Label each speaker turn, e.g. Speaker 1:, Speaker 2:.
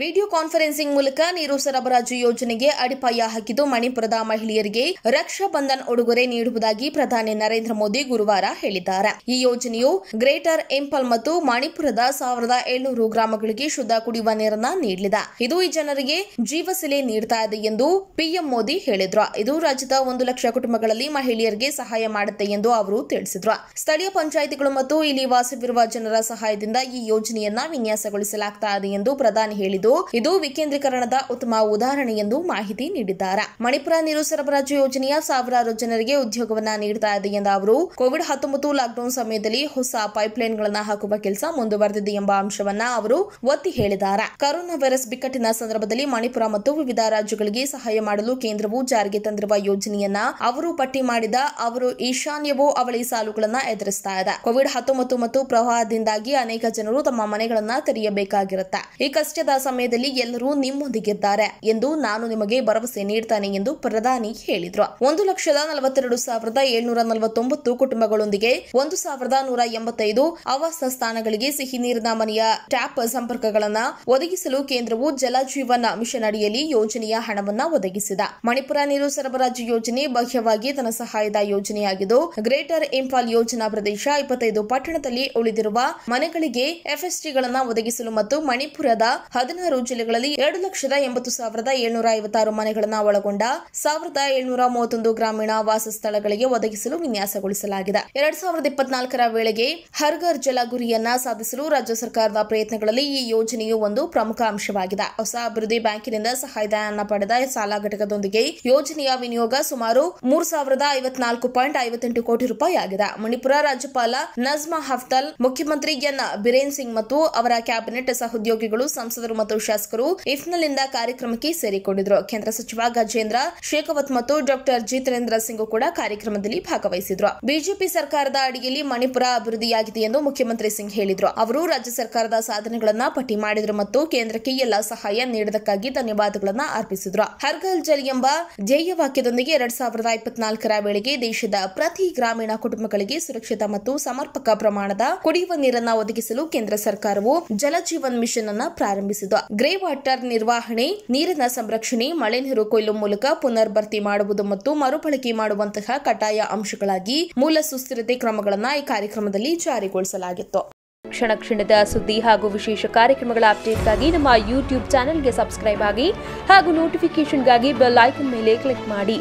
Speaker 1: video conferencing ಮೂಲಕ ನೀರು ಸರಬರಾಜು ಯೋಜನೆಗೆ ಅಡಿಪಾಯ ಹಾಕಿದ್ದು ಮಣಿಪುರದ ಮಹಿಳೆಯರಿಗೆ ರಕ್ಷಾ ಬಂಧನ್ ಉಡುಗೊರೆ ನೀಡುವುದಾಗಿ ಪ್ರಧಾನಿ ನರೇಂದ್ರ ಮೋದಿ ಗುರುವಾರ ಹೇಳಿದ್ದಾರೆ ಈ ಯೋಜನೆಯು ಗ್ರೇಟರ್ ಎಂಪಲ್ ಮತ್ತು ಮಣಿಪುರದ ಸಾವಿರದ ಏಳ್ನೂರು ಗ್ರಾಮಗಳಿಗೆ ಶುದ್ಧ ಕುಡಿಯುವ ನೀರನ್ನ ನೀಡಲಿದೆ ಇದು ಈ ಜನರಿಗೆ ಜೀವಸೆಲೆ ನೀಡ್ತಾ ಇದೆ ಎಂದು ಪಿಎಂ ಮೋದಿ ಹೇಳಿದ್ರು ಇದು ರಾಜ್ಯದ ಒಂದು ಲಕ್ಷ ಕುಟುಂಬಗಳಲ್ಲಿ ಮಹಿಳೆಯರಿಗೆ ಸಹಾಯ ಮಾಡುತ್ತೆ ಎಂದು ಅವರು ತಿಳಿಸಿದ್ರು ಸ್ಥಳೀಯ ಪಂಚಾಯಿತಿಗಳು ಮತ್ತು ಇಲ್ಲಿ ವಾಸವಿರುವ ಜನರ ಸಹಾಯದಿಂದ ಈ ಯೋಜನೆಯನ್ನ ವಿನ್ಯಾಸಗೊಳಿಸಲಾಗ್ತಾ ಇದೆ ಎಂದು ಪ್ರಧಾನಿ ಹೇಳಿದರು ಇದು ವಿಕೇಂದ್ರೀಕರಣದ ಉತ್ತಮ ಉದಾಹರಣೆ ಎಂದು ಮಾಹಿತಿ ನೀಡಿದ್ದಾರೆ ಮಣಿಪುರ ನೀರು ಸರಬರಾಜು ಯೋಜನೆಯ ಸಾವಿರಾರು ಜನರಿಗೆ ಉದ್ಯೋಗವನ್ನ ನೀಡ್ತಾ ಇದೆ ಎಂದ ಅವರು ಕೋವಿಡ್ ಹತ್ತೊಂಬತ್ತು ಲಾಕ್ಡೌನ್ ಸಮಯದಲ್ಲಿ ಹೊಸ ಪೈಪ್ಲೈನ್ಗಳನ್ನು ಹಾಕುವ ಕೆಲಸ ಮುಂದುವರೆದಿದೆ ಎಂಬ ಅಂಶವನ್ನ ಅವರು ಒತ್ತಿ ಹೇಳಿದ್ದಾರೆ ಕೊರೋನಾ ವೈರಸ್ ಬಿಕ್ಕಟ್ಟಿನ ಸಂದರ್ಭದಲ್ಲಿ ಮಣಿಪುರ ಮತ್ತು ವಿವಿಧ ರಾಜ್ಯಗಳಿಗೆ ಸಹಾಯ ಮಾಡಲು ಕೇಂದ್ರವು ಜಾರಿಗೆ ತಂದಿರುವ ಯೋಜನೆಯನ್ನ ಅವರು ಪಟ್ಟಿ ಮಾಡಿದ ಅವರು ಈಶಾನ್ಯವೋ ಅವಳಿ ಸಾಲುಗಳನ್ನು ಎದುರಿಸ್ತಾ ಇದೆ ಕೋವಿಡ್ ಹತ್ತೊಂಬತ್ತು ಮತ್ತು ಪ್ರವಾಹದಿಂದಾಗಿ ಅನೇಕ ಜನರು ತಮ್ಮ ಮನೆಗಳನ್ನ ತೆರೆಯಬೇಕಾಗಿರುತ್ತೆ ಈ ಕಷ್ಟದ ಸಮಯದಲ್ಲಿ ಎಲ್ಲರೂ ನಿಮ್ಮೊಂದಿಗಿದ್ದಾರೆ ಎಂದು ನಾನು ನಿಮಗೆ ಭರವಸೆ ನೀಡ್ತಾನೆ ಎಂದು ಪ್ರಧಾನಿ ಹೇಳಿದರು ಒಂದು ಲಕ್ಷದ ನಲವತ್ತೆರಡು ಸಾವಿರದ ಏಳ್ನೂರ ನಲವತ್ತೊಂಬತ್ತು ಕುಟುಂಬಗಳೊಂದಿಗೆ ಒಂದು ಸಾವಿರದ ನೂರ ಎಂಬತ್ತೈದು ಆವಾಸ ಸ್ಥಾನಗಳಿಗೆ ಸಿಹಿ ನೀರಿನ ಮನೆಯ ಟ್ಯಾಪ್ ಸಂಪರ್ಕಗಳನ್ನು ಒದಗಿಸಲು ಕೇಂದ್ರವು ಜಲ ಜೀವನ ಮಿಷನ್ ಅಡಿಯಲ್ಲಿ ಯೋಜನೆಯ ಹಣವನ್ನು ಒದಗಿಸಿದ ಮಣಿಪುರ ನೀರು ಸರಬರಾಜು ಯೋಜನೆ ಬಾಹ್ಯವಾಗಿ ಧನ ಸಹಾಯದ ಯೋಜನೆಯಾಗಿದ್ದು ಗ್ರೇಟರ್ ಇಂಫಾಲ್ ಯೋಜನಾ ಪ್ರದೇಶ ಇಪ್ಪತ್ತೈದು ಪಟ್ಟಣದಲ್ಲಿ ಉಳಿದಿರುವ ಮನೆಗಳಿಗೆ ಎಫ್ಎಸ್ಟಿಗಳನ್ನು ಒದಗಿಸಲು ಮತ್ತು ಮಣಿಪುರದ ಹದಿನಾರು ಜಿಲ್ಲೆಗಳಲ್ಲಿ ಎರಡು ಲಕ್ಷದ ಎಂಬತ್ತು ಸಾವಿರದ ಏಳ್ನೂರ ಐವತ್ತಾರು ಮನೆಗಳನ್ನು ಒಳಗೊಂಡ ಸಾವಿರದ ಏಳ್ನೂರ ಮೂವತ್ತೊಂದು ಗ್ರಾಮೀಣ ವಾಸಸ್ಥಳಗಳಿಗೆ ಒದಗಿಸಲು ವಿನ್ಯಾಸಗೊಳಿಸಲಾಗಿದೆ ಎರಡ್ ಸಾವಿರದ ಇಪ್ಪತ್ನಾಲ್ಕರ ವೇಳೆಗೆ ಹರ್ಗರ್ ಜಲ ಗುರಿಯನ್ನ ಸಾಧಿಸಲು ರಾಜ್ಯ ಸರ್ಕಾರದ ಪ್ರಯತ್ನಗಳಲ್ಲಿ ಈ ಯೋಜನೆಯು ಒಂದು ಪ್ರಮುಖ ಅಂಶವಾಗಿದೆ ಹೊಸ ಅಭಿವೃದ್ಧಿ ಬ್ಯಾಂಕಿನಿಂದ ಸಹಾಯಧನ ಪಡೆದ ಸಾಲ ಘಟಕದೊಂದಿಗೆ ಯೋಜನೆಯ ವಿನಿಯೋಗ ಸುಮಾರು ಮೂರು ಸಾವಿರದ ಐವತ್ನಾಲ್ಕು ಪಾಯಿಂಟ್ ಐವತ್ತೆಂಟು ಕೋಟಿ ರೂಪಾಯಿ ಆಗಿದೆ ಮಣಿಪುರ ರಾಜ್ಯಪಾಲ ನಜ್ಮಾ ಹಫ್ತಲ್ ಮುಖ್ಯಮಂತ್ರಿ ಎನ್ ಬಿರೇನ್ ಸಿಂಗ್ ಮತ್ತು ಅವರ ಕ್ಯಾಬಿನೆಟ್ ಸಹೋದ್ಯೋಗಿಗಳು ಸಂಸದರು ಮತ್ತು ಶಾಸಕರು ಇಫ್ನಲ್ಲಿಂದ ಕಾರ್ಯಕ್ರಮಕ್ಕೆ ಸೇರಿಕೊಂಡಿದ್ರು ಕೇಂದ್ರ ಸಚಿವ ಗಜೇಂದ್ರ ಶೇಖಾವತ್ ಮತ್ತು ಡಾಕ್ಟರ್ ಜಿತೇಂದ್ರ ಸಿಂಗ್ ಕೂಡ ಕಾರ್ಯಕ್ರಮದಲ್ಲಿ ಭಾಗವಹಿಸಿದ್ರು ಬಿಜೆಪಿ ಸರ್ಕಾರದ ಅಡಿಯಲ್ಲಿ ಮಣಿಪುರ ಅಭಿವೃದ್ಧಿಯಾಗಿದೆ ಎಂದು ಮುಖ್ಯಮಂತ್ರಿ ಸಿಂಗ್ ಹೇಳಿದ್ರು ಅವರು ರಾಜ್ಯ ಸರ್ಕಾರದ ಸಾಧನೆಗಳನ್ನ ಪಟ್ಟಿ ಮಾಡಿದ್ರು ಮತ್ತು ಕೇಂದ್ರಕ್ಕೆ ಎಲ್ಲಾ ಸಹಾಯ ನೀಡದಕ್ಕಾಗಿ ಧನ್ಯವಾದಗಳನ್ನ ಅರ್ಪಿಸಿದ್ರು ಹರ್ಗಲ್ ಜಲ್ ಎಂಬ ವಾಕ್ಯದೊಂದಿಗೆ ಎರಡ್ ಸಾವಿರದ ಇಪ್ಪತ್ನಾಲ್ಕರ ವೇಳೆಗೆ ದೇಶದ ಪ್ರತಿ ಗ್ರಾಮೀಣ ಕುಟುಂಬಗಳಿಗೆ ಸುರಕ್ಷಿತ ಮತ್ತು ಸಮರ್ಪಕ ಪ್ರಮಾಣದ ಕುಡಿಯುವ ನೀರನ್ನ ಒದಗಿಸಲು ಕೇಂದ್ರ ಸರ್ಕಾರವು ಜಲಜೀವನ್ ಮಿಷನ್ ಅನ್ನು ಪ್ರಾರಂಭಿಸಿತು ಗ್ರೇ ವಾಟರ್ ನಿರ್ವಹಣೆ ನೀರಿನ ಸಂರಕ್ಷಣೆ ಮಳೆ ನೀರು ಕೊಯ್ಲು ಮೂಲಕ ಪುನರ್ ಭರ್ತಿ ಮಾಡುವುದು ಮತ್ತು ಮರುಬಳಕೆ ಮಾಡುವಂತಹ ಕಡ್ಡಾಯ ಅಂಶಗಳಾಗಿ ಮೂಲ ಸುಸ್ಥಿರತೆ ಕ್ರಮಗಳನ್ನು ಈ ಕಾರ್ಯಕ್ರಮದಲ್ಲಿ ಜಾರಿಗೊಳಿಸಲಾಗಿತ್ತು ಕ್ಷಣ ಕ್ಷಣದ ಸುದ್ದಿ ಹಾಗೂ ವಿಶೇಷ ಕಾರ್ಯಕ್ರಮಗಳ ಅಪ್ಡೇಟ್ಗಾಗಿ ನಮ್ಮ ಯೂಟ್ಯೂಬ್ ಚಾನೆಲ್ಗೆ ಸಬ್ಸ್ಕ್ರೈಬ್ ಆಗಿ ಹಾಗೂ ನೋಟಿಫಿಕೇಶನ್ಗಾಗಿ ಬೆಲ್ ಐಕನ್ ಮೇಲೆ ಕ್ಲಿಕ್ ಮಾಡಿ